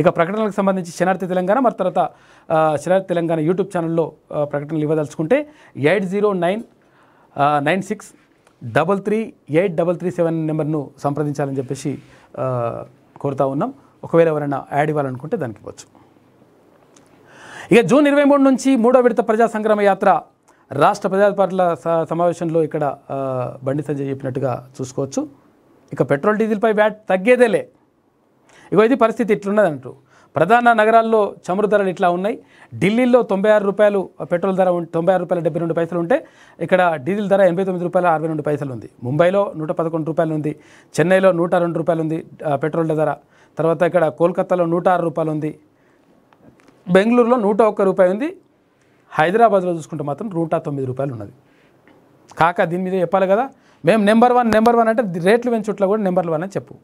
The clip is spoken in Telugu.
ఇక ప్రకటనలకు సంబంధించి శనార్థి తెలంగాణ మరి తర్వాత శనార్థి తెలంగాణ యూట్యూబ్ ఛానల్లో ప్రకటనలు ఇవ్వదలుచుకుంటే eight zero nine nine six double three eight double three seven నెంబర్ను సంప్రదించాలని చెప్పేసి కోరుతా ఉన్నాం ఒకవేళ ఎవరైనా యాడ్ ఇవ్వాలనుకుంటే దానికి ఇవ్వచ్చు ఇక జూన్ ఇరవై మూడు నుంచి మూడో విడత ప్రజా సంగ్రామ యాత్ర రాష్ట్ర ప్రజాపార్టీల సమావేశంలో ఇక్కడ బండి సంజయ్ చెప్పినట్టుగా చూసుకోవచ్చు ఇక పెట్రోల్ డీజిల్పై వ్యాట్ తగ్గేదేలే ఇగో ఇది పరిస్థితి ఇట్లున్నది అంటూ ప్రధాన నగరాల్లో చమురు ధరలు ఇట్లా ఉన్నాయి ఢిల్లీలో తొంభై ఆరు రూపాయలు పెట్రోల్ ధర తొంభై ఆరు రూపాయల డెబ్బై రెండు పైసలు ఉంటే ఇక్కడ డీజిల్ ధర ఎనభై తొమ్మిది రూపాయల అరవై రెండు పైసలు ఉంది ముంబైలో నూట పదకొండు రూపాయలు ఉంది చెన్నైలో నూట రెండు రూపాయలు ఉంది పెట్రోల్ ధర తర్వాత ఇక్కడ కోల్కత్తాలో నూట ఆరు రూపాయలు ఉంది బెంగళూరులో నూట ఒక్క రూపాయి ఉంది హైదరాబాద్లో చూసుకుంటే మాత్రం నూట తొమ్మిది రూపాయలు ఉన్నది కాక దీని మీద చెప్పాలి కదా మేము నెంబర్ వన్ నెంబర్ వన్ అంటే రేట్లు పెంచుట్లో కూడా నెంబర్ వన్ అని చెప్పు